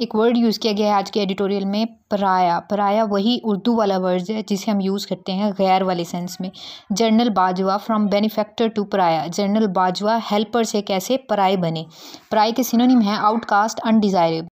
एक word use किया गया है आज के एडिटोरियल में पराया पराया वही उर्दू वाला वर्ड है जिसे हम यूज़ करते हैं गैर वाले सेंस में general Bajwa from benefactor to पराया जर्नल बाजवा हेल्पर से कैसे पराए बने पराए के सिनोनिम हैं आउटकास्ट अनडिज़ायरेबल